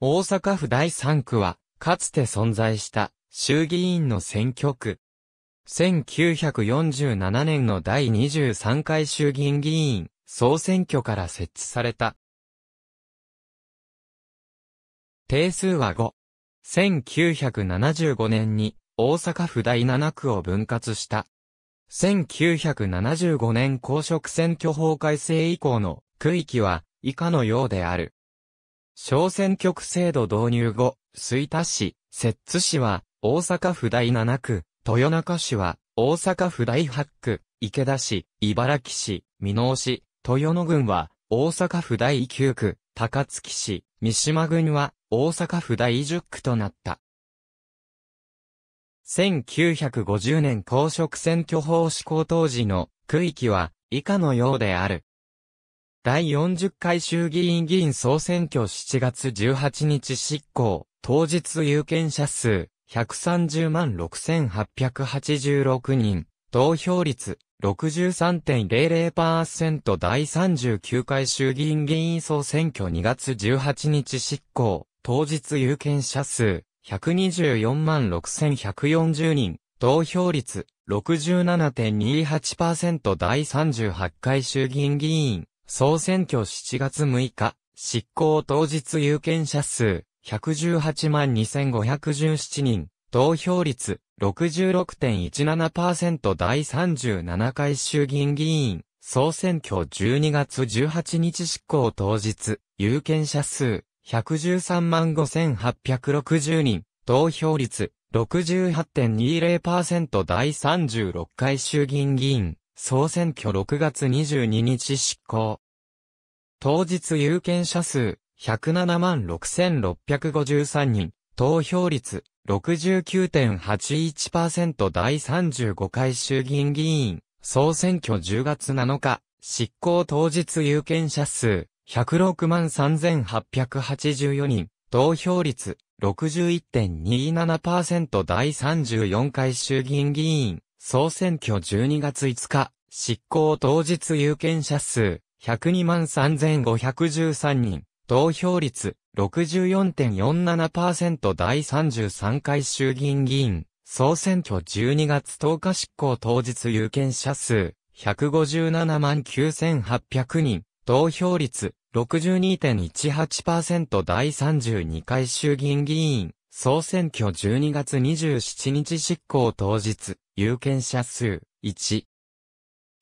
大阪府第3区は、かつて存在した衆議院の選挙区。1947年の第23回衆議院議員総選挙から設置された。定数は5。1975年に大阪府第7区を分割した。1975年公職選挙法改正以降の区域は以下のようである。小選挙区制度導入後、水田市、摂津市は、大阪府第7区、豊中市は、大阪府第8区、池田市、茨城市、箕面市、豊野郡は、大阪府第9区、高槻市、三島郡は、大阪府第10区となった。1950年公職選挙法施行当時の区域は以下のようである。第40回衆議院議員総選挙7月18日執行、当日有権者数130万6886人、投票率63.00%第39回衆議院議員総選挙2月18日執行、当日有権者数124万6140人、投票率67.28%第38回衆議院議員総選挙7月6日、執行当日有権者数118万2517人、投票率66.17%第37回衆議院議員、総選挙12月18日執行当日、有権者数113万5860人、投票率68.20%第36回衆議院議員、総選挙6月22日執行。当日有権者数107万6653人、投票率69.81%第35回衆議院議員、総選挙10月7日、執行当日有権者数106万3884人、投票率61.27%第34回衆議院議員、総選挙12月5日、執行当日有権者数、102万3513人、投票率64.47%第33回衆議院議員、総選挙12月10日執行当日有権者数、157万9800人、投票率62.18%第32回衆議院議員、総選挙12月27日執行当日、有権者数、1。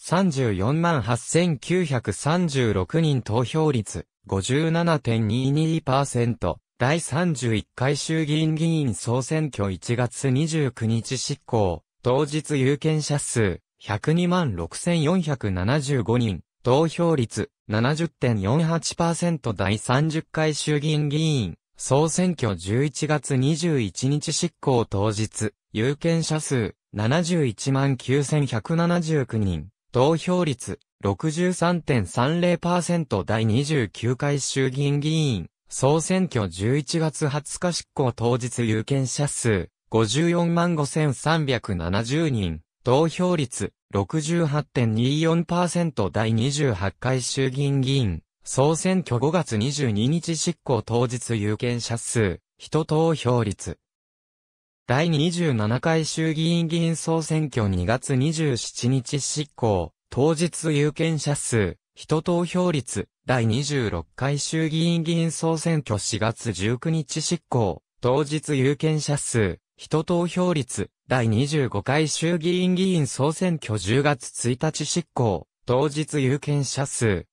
348,936人投票率、57.22%。第31回衆議院議員総選挙1月29日執行、当日有権者数、1026475人、投票率70.48%第30回衆議院議員総選挙11月21日執行当日、有権者数71万9179人、投票率63.30%第29回衆議院議員、総選挙11月20日執行当日有権者数54万5370人、投票率68.24%第28回衆議院議員、総選挙5月22日執行当日有権者数、人投票率。第27回衆議院議員総選挙2月27日執行、当日有権者数、人投票率、第26回衆議院議員総選挙4月19日執行、当日有権者数、人投票率、第25回衆議院議員総選挙10月1日執行、当日有権者数、